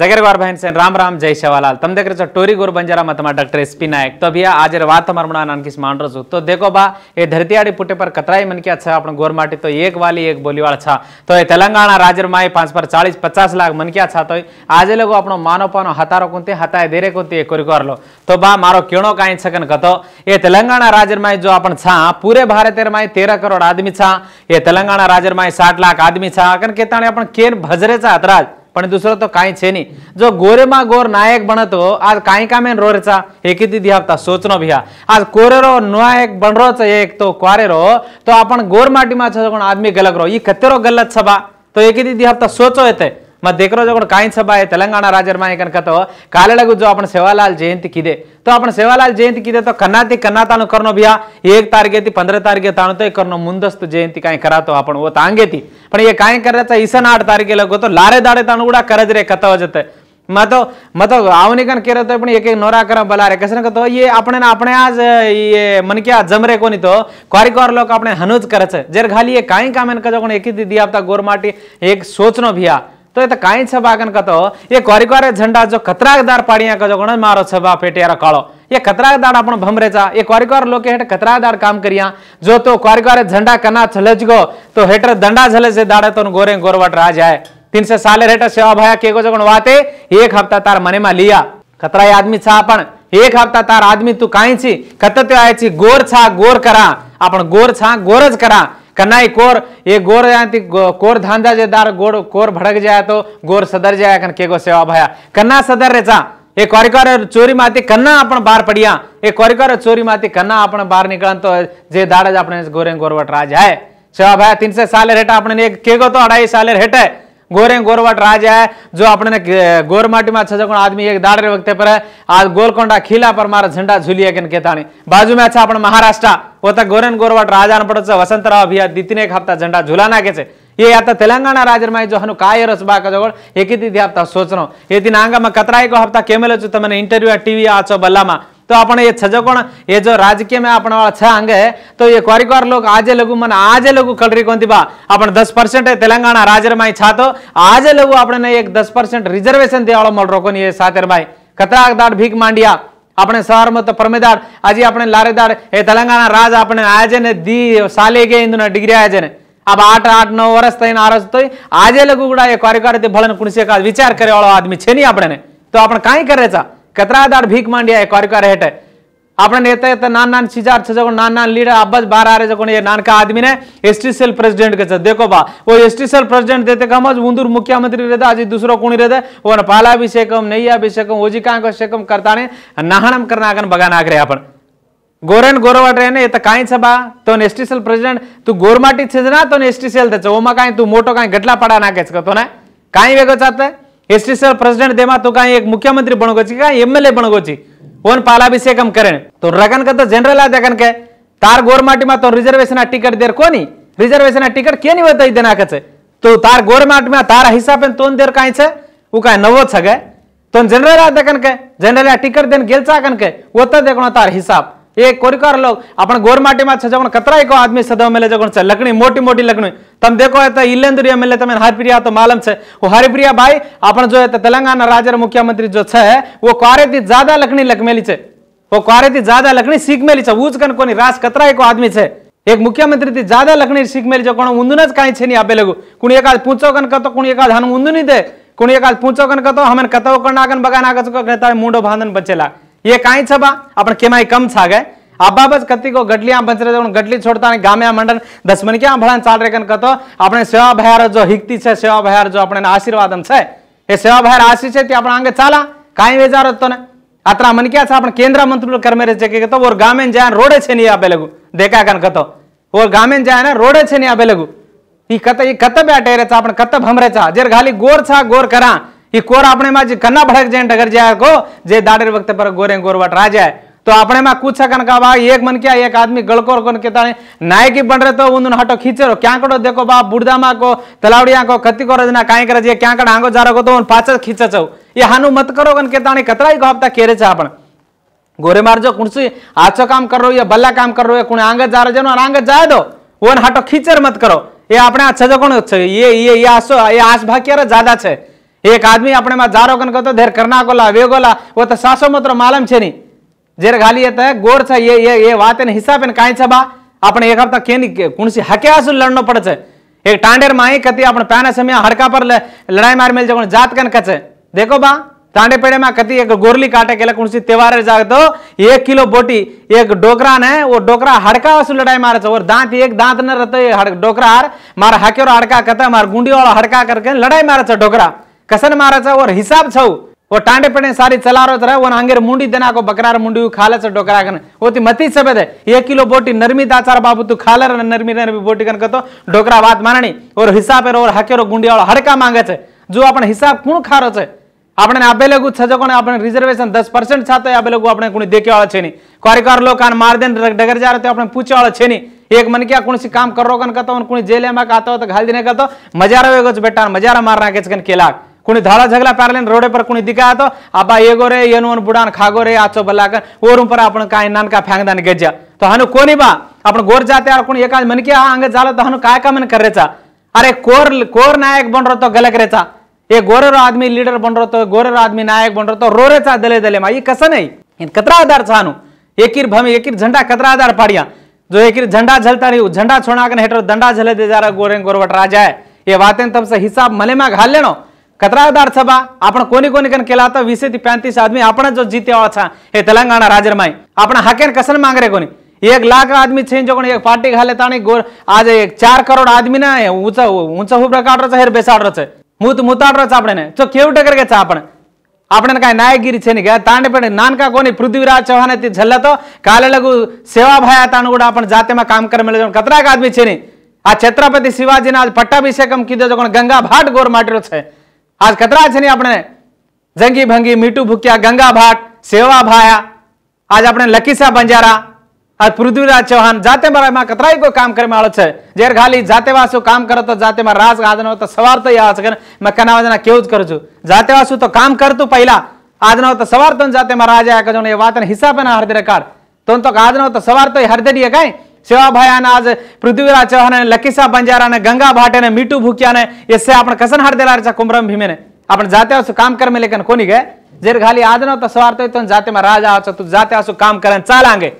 ಜಗರ್ವಾರ್ ಬಹನ್ ಸೇನ್ ರಾಮ್ ರಾಮ್ ಜೈ ಶವಾಲಾಲ್ ತಮ್ಮ ದಗ್ಗರ ಚ ಟೋರಿ ಗೋರ್ ಬಂಜಾರ ಮತಮ ಡಾಕ್ಟರ್ ಎಸ್ ಪಿ ನಾಯಕ್ तो भैया आज रवात हमार नान किस मान रजू तो देखो बा ये धरती आड़ी पुटे पर कतराई मन की अच्छा अपन गोर माटी तो एक वाली एक बोलीवाल अच्छा तो ये तेलंगाना राज्य माई पांच पर चालीस पचास लाख मन की अच्छा तो आज लोग अपनो मानो पानो हतारो कुंते हताए देरे कुंते ये कोरी कर लो तो बा मारो क्यों काई छकन कतो ये तेलंगाना राज्य माई जो अपन छा पूरे भारत माई तेरह करोड़ आदमी छा ये तेलंगाना राज्य माई साठ लाख आदमी छा अकन केताने अपन केन भजरे छा हतराज पण तो कहीं छे नाही जो मा गोर नायक बनतो आज काही कामेन रोरेचा दीदी हफ्ता दिहावता सोचणं भिया आज कोरेरो नायक बनरोच एक तो क्वारेरो तो आपण गोर माटीमा कोण आदमी गलक रो ही कतेरो गलत सभा तो एक दीदी हफ्ता सोचो येते देख रहा जो काही सभा आहे तेलंगाणा राज्यमा एकन कतो काले लगू जो आपण सेवालाल जयंती किदे तो अपन सेवालाल जयंती किदे तो कन्ना ती कन्ना तानु करनो भिया एक तारखे ती पंधरा तारखे तो करनो मुंदस्त जयंती काय करातो आपण व तांगे ती पण हे काय करायचं इसन आठ लारे दाडे ताणू उडा रे कथा वजत मतो मतो आवनिकन केरत एक एक नोरा करम बलारे कसं कतो ये आपण आपण आज ये मन क्या जमरे कोणी तो क्वारिकॉर लोक आपण हनुज करच जर घाली ये काय कामेन कजो कोण एकी दिदी आपता गोरमाटी एक सोचनो भिया तो ये तो काई छबागन कतो ये क्वारिकॉरे झंडा जो खतराकदार पाड़िया कजो कोण मारो छबा पेटियारा कालो ये खतरादार आपण भमरे चा ये क्वारिक्वार लोके हेठ खतरादार काम करिया जो तो क्वारिक्वार झंडा कना छलज गो तो हेठ दंडा झले दाड़े तो गोरे गोरवट राज आए तीन से साले हेठ सेवा भाया केगो वाते एक हफ्ता तार मने मा लिया खतरा आदमी छा आपण एक हफ्ता तार आदमी तू काई छी कतते आए छी गोर छा गोर करा आपण गोर छा गोरज करा कनाई कोर ये गोर जाती कोर धांधा जे दार गोर कोर भड़क जाए तो गोर सदर जाए कन केगो सेवा भाया कन्ना सदर रे चा चोरी કોરીકોર ચોરીમાંથી કન્ના बाहर બહાર પડ્યા એ કોરીકોર ચોરીમાંથી કન્ના આપણે બહાર નીકળ્યા તો જે દાડ જ આપણે ગોરે ગોરવટ રાજ હે सेवा भाई तीन से साल हेटा अपने केगो तो अढ़ाई साल हेट है गोरे गोरवट राज है जो अपने गोर माटी में छजकोण आदमी एक दाड़े वक्त पर है आज गोलकोंडा खिला पर मारा झंडा झूलिया के केतानी बाजू में अच्छा अपने महाराष्ट्र वो तो गोरेन गोरवट राजा ने पड़ो वसंतराव भैया दीती ने एक हफ्ता झंडा झूलाना के ये आता तेलंगाना जो जोहनु काय रस बाक जगोड एकिति हप्ता सोचनो ये दिनांगमा कतराएको हप्ता केमेलो छु तमने इंटरव्यू टीवी आचो बल्लामा तो अपन ये छजकोण ये जो राजकीय में अपन वाला छह अंग है तो ये क्वारिक्वार लोग आज लोग मन आज लोग कलरी कौन बा अपन दस परसेंट है तेलंगाना राज्य में छा तो आज लोग अपने एक दस परसेंट रिजर्वेशन दिया वाला मल रोको ये सातेर भाई कतराकदार भीख मांडिया अपने शहर में तो परमेदार आज अपने लारेदार ये तेलंगाना राज अपने आयोजन दी साले के इंदुना डिग्री आयोजन है अब आठ आठ नौ वर्ष तय आरस तो आज लोग कार्यकार भले कुणसे विचार करे वालों आदमी छे नहीं अपने तो अपन कहीं करे चा कतरा दाड़ भीख मांडिया है हेटे अपने नेता तो नान नान चीजार छे नान नान लीडर अब बस आ रहे जो ये नानका आदमी ने एस टी सेल प्रेसिडेंट के देखो बा वो एस टी सेल प्रेसिडेंट देते कम उन्दूर मुख्यमंत्री रहता आज दूसरो कोणी रहता वो पाला अभिषेकम नैया अभिषेकम ओजी कहाँ अभिषेकम करता ने नाहणम करना बगाना आगे अपन गोरेन गोरवाट्याने येतं कांयच बा तो एसटीसीएल तो प्रेसिडेंट तू गोरमाटी छेज तो ना तो एसटीसीएल त्याचं ओमा काय तू मोठो काय गटला पाडा नाकायच का तो ना काय वेगळं जातं एसटीसीएल प्रेसिडेंट देमा तू तो काय एक मुख्यमंत्री बनगोची काय एमएलए बनगोची ओन पालाभिषेकम करेन तो रगन का तो जनरल आ देखन के तार गोरमाटी मा तो रिजर्वेशन टिकट देर कोनी रिजर्वेशन टिकट के नहीं होता देना कचे तो तार गोरमाट में तार हिस्सा पे तोन देर काई छे उ काय नवो छगे तो जनरल आ देखन के जनरल टिकट देन गेल चा के वो तो देखो तार हिसाब એ કોરીકર લોગ આપણે ગોર માટીમાં છે જમણ કતરાય કો આદમી સદવ મેલે જગણ છે લકણી મોટી મોટી લકણી તમ દેખો એ તો ઇલેન્દ્રિય મેલે તમે હરપ્રિયા તો मालूम છે ઓ હરપ્રિયા ભાઈ આપણે જો એ તેલંગાના રાજ્ય મુખ્યમંત્રી જો છે ઓ કારેથી જ્યાદા લકણી લકમેલી છે ઓ કારેથી જ્યાદા લકણી શીખમેલી છે ઊંચ કન કોની રાસ કતરાય કો આદમી છે એક મુખ્यमंत्री થી જ્યાદા લકણી શીખમેલી છે કોણ ઊંધુન જ કાઈ છે ની આપે લગુ કોણ એકાદ પૂછો કન કતો કોણ એકાદ હાનું ઊંધુન ની દે કોણ એકાદ પૂછો કન કતો હમન કતો કણ આગન બગાન આગસ કો કહેતા મુંડો ભાંધન બચેલા એ કાંઈ છે બા આપણે કેમાંય કમ છાગે આબાબ જ કતિકો ગડલિયા બંચરે જવું ગડલી છોડતા અને ગામે આ મંડળ દસમન ક્યાં ભળાન ચાલ રેકન કતો આપણે સેવા ભયાર જો હિકતી છે સેવા ભયાર જો આપણે આશીર્વાદમ છે એ સેવા ભયાર આશી છે તે આપણા અંગે ચાલા કાંઈ વેજારો તને అతను మనకి అసలు అప్పుడు కేంద్ర మంత్రులు కర్మేరే చెక్కితో ఓ గామెన్ జాయన రోడే చెని ఆ బెలగు దేకా కనకతో ఓ గామెన్ జాయన రోడే చెని ఆ బెలగు ఈ కథ ఈ కథ బ్యాటేరే చా అప్పుడు కథ భమరే చా జర ఖాళీ గోర్ చా గోర్ కరా कोर अपने ಆಪಣೆ ಮಾ ಕನ್ನ ಭಡಕ್ जाए को जे दाडेर वक्त पर गोरे गोरवट रा जाए तो अपने में कुछ सकन का बा एक मन क्या एक आदमी गलकोर कौन के ताने नाय बन रहे तो उन हटो खींचे रो क्या करो देखो बा बुढ़दा को तलावड़िया को कत्ती को रजना काई कर जे क्या कर आंगो जा रखो तो उन पाच खींचा चो ये हानु मत करो कन के ताने कतरा को हफ्ता केरे चा अपन गोरे मार जो कुछ आचो काम कर रो या बल्ला काम कर रो या कुण आंगत जा रहे जनो आंगत जाए दो वो हटो खींचर मत करो ये अपने अच्छा जो कौन ये ये ये आसो ये आस भाग्य ज्यादा है એક આદમી આપણે માં જારો કન કતો ધેર કર્ણાકોલા વેગોલા વો તો સાસો મત્રો માલમ છે ની જેર ગાલી એત ગોર છે એ એ એ વાતે ને હિસાબે ને કાઈ છે બા આપણે એક હપ્તા કેની કુણસી હકેઆસુ લડનો પડે છે एक टांडेर माई कति अपन पैने समय हड़का पर लड़ाई मार मिल जाओ जात कन कचे देखो बा तांडे पेड़े में कति एक गोरली काटे के कुछ त्योहार जाग दो एक किलो बोटी एक डोकरा ने वो डोकरा हड़का उसू लड़ाई मारे और दांत एक दांत न रहते डोकरा हार मारा हकेर हड़का कता मार गुंडी वाला हड़का करके लड़ाई मारे डोकरा कसन मारा और हिसाब छौ वो टांडे पड़े सारी चला रो तरह वन हंगेर मुंडी देना को बकरार मुंडी खाले से डोकरा कन ओती मती सबद है एक किलो बोटी नरमी दाचार बाबू तू खाले रे नरमी नरमी बोटी कन कतो डोकरा बात माननी और हिसाब रो और हके रो गुंडिया और हड़का मांगे छे जो अपन हिसाब कुण खारो छे આપણે આપે લગું છજો કોને આપણે રિઝર્વેશન દસ પર્સન્ટ સાથે આપે લગું આપણે કોઈ દેખ્યા છે નહીં કોરીકાર લોકો માર દે ડગર જા તો આપણે પૂછ્યા છે નહીં એક મને ક્યાં કોઈ કામ કરો કન કતો કોઈ જેલે માં કાતો તો ઘાલ દીને કતો મજારો વેગો છે બેટા મજારા માર નાખે છે કેલાક कुणी धाड़ा झगला पारलेन रोडे पर कुणी दिखा तो अब एगो रे ये नोन बुड़ान खागो रे आचो बलाकर और पर अपन का नान का फेंक दान गजा तो हनु कोनी बा अपन गोर जाते और कुणी एकाज मन के आंगे जालो तो हनु काय का मन कर रेचा अरे कोर कोर नायक बन रो तो गलत रेचा ये गोरेरो आदमी लीडर बन रहो तो गोरेरो आदमी नायक बन रो तो रो रेचा दले दले मा ये कसन नहीं कतरा आधार छानु एकीर भम एकीर झंडा कतरा आधार पाड़िया जो एक झंडा झलता नहीं झंडा छोड़ा कर हेटर दंडा झले दे जा रहा गोरे गोरवट राजा है ये बातें तब से हिसाब मलेमा घाल लेना કતરાદાર સભા આપણે કોની કોની કન કેલાતા વીસે થી પાંત્રીસ આદમી આપણે જો જીત્યા છે એ તેલંગાણા રાજ્યમાં આપણે હકેન કસન માંગરે કોની એક લાખ આદમી છે જો એક પાર્ટી ખાલે તાણી ગોર આજે એક ચાર કરોડ આદમી ના ઊંચા ઊંચા હુબરા કાઢ છે હેર બેસાડ છે મૂત મુતાડ છે આપણે જો કેવું ટકર કે છે આપણે આપણે કાંઈ નાયગીરી છે ને કે તાંડે પણ નાનકા કોની પૃથ્વીરાજ ચૌહાણ થી છેલ્લા તો કાલે લગુ સેવા ભાયા તાણ ઉડા આપણે જાતેમાં કામ કરે મળે કતરાક આદમી છે ને આ છત્રપતિ શિવાજીના પટ્ટાભિષેકમ કીધો જો ગંગા ભાટ ગોર માટ્યો છે આજ ખતરા છે ને આપણે જંગી ભંગી મીઠું ભૂક્યા ગંગા ભાટ સેવા ભાયા આજ આપણે લકીસા બંજારા આજ પૃથ્વીરાજ ચૌહાણ જાતે મારામાં કતરાય કોઈ કામ કરે માળો છે જેર ખાલી જાતે વાસુ કામ કરો તો જાતે માં રાસ આજનો તો સવાર તો યા છે મેં કનાવાજના કેવું જ કરું છું જાતે વાસુ તો કામ કરતું પહેલા આજનો તો સવાર તો જાતે માં રાજ આયા કજો એ વાતને હિસાબે ના હરદે રકાર તો તો આજનો તો સવાર તો હરદે ડીએ કાંઈ ने गंगा भाटे ने मीटू भूकिया ने इससे अपने कसन हार दिला रहे कुमरम भीमे ने ಭೀಮೆನೆ जाते हो काम कर में लेकिन ಕೊನಿಗೆ ಜೇರ್ ಖಾಲಿ ಆದನ ತ ಸವಾರ್ತ तो में राजा हो तू जाते हो काम कर चाल आगे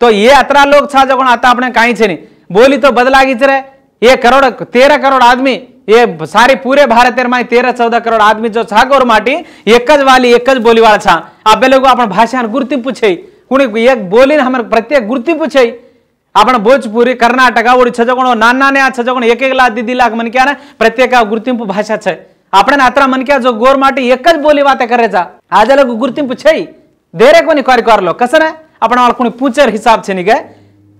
तो ये अतरा लोग छा जो आता अपने कहीं छे नहीं बोली तो बदला गिच रहे ये करोड़ तेरह करोड़ आदमी ये सारी पूरे भारत में तेरह चौदह करोड़ आदमी जो छा गोर माटी एक वाली एक बोली वाला छा आप लोग अपन भाषा गुर्ती पूछे कुछ एक बोली हमारे प्रत्येक गुर्ती पूछे आपण भोजपुरी कर्नाटक ओडिशा जगण नान्या जगण एक एक लाख दीदी लाख मन क्या ना प्रत्येक गुर्तिंप भाषा छे આપણે આત્રા મન ક્યાં જો ગોર માટે એક જ બોલી વાતે કરે છે આજે લોકો ગુર્તિંપુ છે દેરે કોની કરી કરલો કસને આપણે વાળકોની પૂંચેર હિસાબ છે નીકે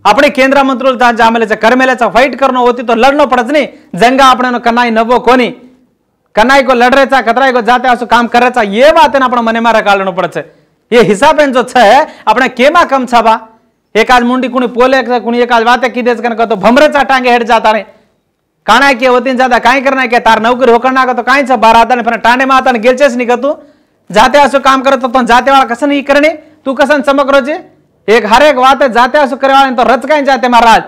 આપણે કેન્દ્ર મંત્રુలు તા જામેલે છે કરમેલે છે ફાઇટ કરનો હોતી તો લડનો પડત નહીં જંગા આપણે કનાઈ નવો કોની કનાઈ કો લડ રહે છે કતરાઈ કો જાતે આસુ કામ કરે છે એ વાતને આપણે મને મારા કાઢવાનો પડે છે એ હિસાબે જો છે આપણે કેમાં કમ છાબા एक आज मुंडी कुछ पोले कुणी एक आज वाते किदेस कन तो भमरेचा टांगे हेड जाता रे काना के होतीन ज्यादा काई करना के तार नौकरी होकरना का तो काई छ बार आता ने पण टांडे मा आता ने गेलचेस नी तू जाते असो काम करत तो जाते वाला कसन ही करणे तू कसन समग्र जे एक हर एक वाते जाते असो करवाळे तो रच काई जाते महाराज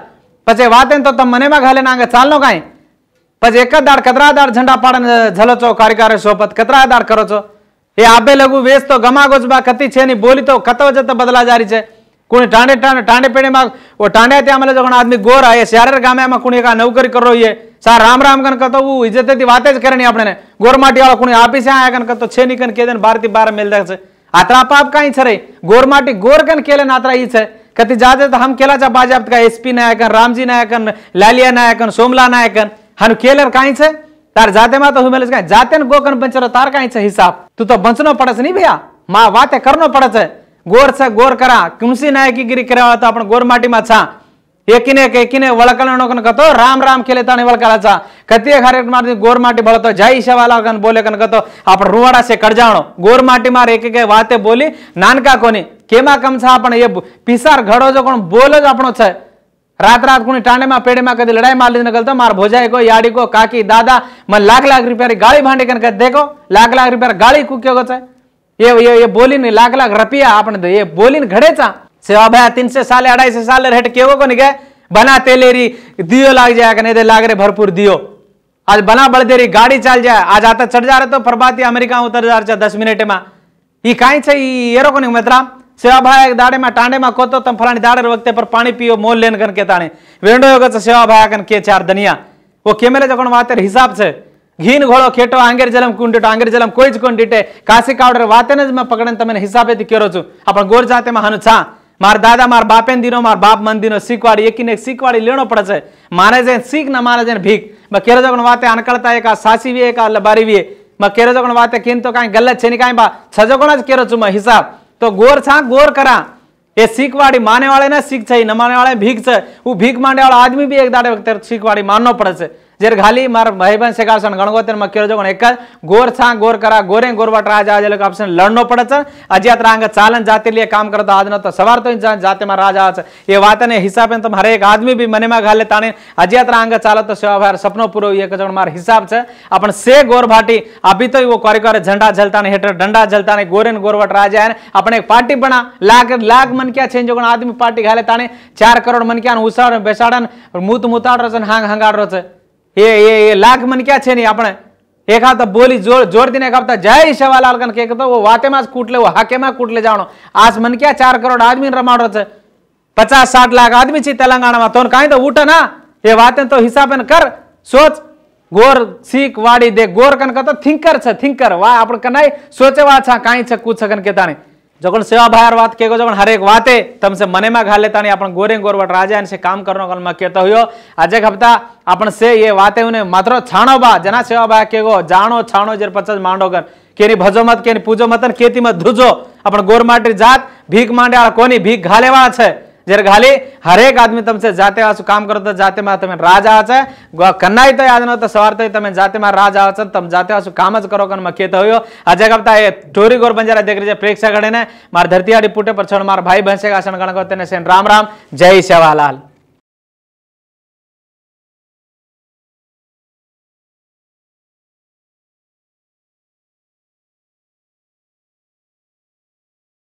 पछे वाते तो तम मने मा घाले नांगे चालनो काई पछ एक दाड़ कतरा झंडा पाड़न झलो छो कार्यकार सोपत कतरा करो छो ये आबे लघु वेस तो गमा गोजबा कती छे नी बोली तो कतो जत बदला जा रही है कोणी टांडे टांडे टांडे पेणे मग वो टांड्या त्या मला जगण आदमी गोर आहे शहर गामे मग कोणी का नौकरी करो ये सा राम राम कन कतो वो इज्जत ती वातेच करनी आपने गोर वाला कोणी आपी से आया कन कतो छे निकन केदन भारती बार मेल दे आतरा पाप काई छरे गोर माटी गोर कन केले नातरा ई छे कति जाजे तो हम केला चा बाजात का एसपी नायकन रामजी नायकन लालिया नायकन सोमला नायकन हन केलर काई छे तार जाते मा तो हुमेल जाते न गोकन बंचरो तार काई छे हिसाब तू तो बंचनो पड़े नहीं भैया मां वाते करना पड़े ગોર છે ગોર કરા કુંસી નાયકીગીરી કર્યા હતા પણ ગોરમાટીમાં છા એકીને એક એકીને વળકણનો કન કતો રામ રામ ખેલે તાણે વળકળા છા કતિય કાર્યક્રમમાંથી ગોરમાટી બળતો જય શેવાલા કન બોલે કન કતો આપણ રૂવાડા છે કડજાણો ગોરમાટીમાં એક એક વાતે બોલી નાનકા કોની કેમાં કમ છા પણ એ પીસાર ઘડો જો કોણ બોલ જ આપણો છે रात रात को टाणे में पेड़े में कभी लड़ाई मार लेने गलता मार भोजाई को याड़ी को काकी दादा मैं लाख लाख रुपया गाड़ी भांडे कन कर देखो लाख लाख रुपया गाड़ी कुक्यो गो चाहे ये ये ये बोलीन लाख लाख रुपया आपण ये बोलीन घड़ेचा सेवा भया तीन से साल अढ़ाई से साल रेट केवो को निके बना तेले री दियो लाग जाए कि दे लाग रे भरपूर दियो आज बना बढ़ दे रही गाड़ी चल जाए आज आता चढ़ जा रहे तो प्रभाती अमेरिका उतर जा रहा दस मिनट में ये कहीं छे येरो को नहीं मित्रा सेवा भाया दाड़े में टांडे में कोतो तम फलानी दाड़े वक्त पर पानी पियो मोल लेन कन के ताने वेंडो योगा सेवा भाया कन के चार दनिया वो कैमरे जगह हिसाब से घीन घोड़ो खेटो आंगेर जलम कुंडिटो आंगेर जलम कोई कुंडिटे काशी कावड़ वाते मैं पकड़न तमें हिसाबे थी केरोचु अपन गोर जाते में छा मार दादा मार बापेन दिनो मार बाप मन दिनो सीखवाड़ी एक ने सीखवाड़ी लेनो पड़े छे माने जैन सीख न माने जैन भीख मैं केरो जगन वाते अनकड़ता एक सासी भी एक लबारी भी मैं केरो जगन वाते किन तो कहीं गलत छे नहीं बा छजो कोना केरो मैं हिसाब तो गोर छा गोर करा ये सीखवाड़ी माने वाले ने सीख छे न माने वाले भीख छे वो भीख मांडे वाला आदमी भी एक दाड़े वक्त सीखवाड़ी माननो पड़े छे जेर घाली मार भाई बहन से कासन में केरो जोगण एक गोर छा गोर करा गोरे गोरबाट राज आज लोग लड़नो पड़े अजियात रांग चालन जाते लिए काम करता आज न तो सवार तो जाते में राज ये बात ने हिसाब तुम हर एक आदमी भी मने में घाले ताने अजियात रांग चालो तो सेवा भार सपनो पूरो मार हिसाब से अपन से गोर भाटी अभी तो वो करे झंडा झलता ने हेठ डंडा झलता ने गोरेन गोरवट राजा है अपने एक पार्टी बना लाख लाख मन क्या छे आदमी पार्टी घाले ताने चार करोड़ मन क्या उसाड़ बेसाड़न मूत मुताड़ रचन हांग हंगाड़ रचे એ એ એ લાખ મન ક્યાં છે નહીં આપણે એખાતા બોલી જોર જોરથી કાપતા જય શિવાલાલ કન કે તો વાતેમાં જ કૂટ લેવો હાકેમાં કૂટ લે જાણો આજ મન ક્યાં ચાર કરોડ આદમી રમાડો છે પચાસ સાઠ લાખ આદમી છે તેલંગાણામાં તો કાંઈ તો ઉઠે ના એ વાતે તો હિસાબ કર સોચ ગોર શીખ વાડી દે ગોર કન કહેતો થિંકર છે થિંકર વા આપણે કનાય સોચવા છે કાંઈ છે કૂછ કન કેતા નહીં जखन सेवा भार बात के जखन हर एक बाते तम से मने में घा लेता नहीं अपन गोरे गोरबट राजा इनसे काम करो कल मैं कहता हुयो आज एक हफ्ता अपन से ये बातें उन्हें मात्र छाणो बा जना सेवा भार के गो जानो छाणो जर पचस मांडो कर केनी भजो मत के पूजो मत केती मत धुजो अपन गोर माटी जात भीख मांडे वाला कोनी भीख घाले वाला छे जर घाले हरेक आदमी तुमसे जाते वासु काम करो तो जाते मा तुम्हें राज आवा कन्ना ही तो याद न तो सवार तो तुम्हें जाते मा राज आवा तुम जाते वासु काम ज करो कन मखे तो हो अजय कबता ये टोरी गोर बंजारा देख रही प्रेक्षक ने मार धरती आड़ी पुटे पर छोड़ मार भाई भैंसे का आसन गण को तेने सेन राम राम जय सेवालाल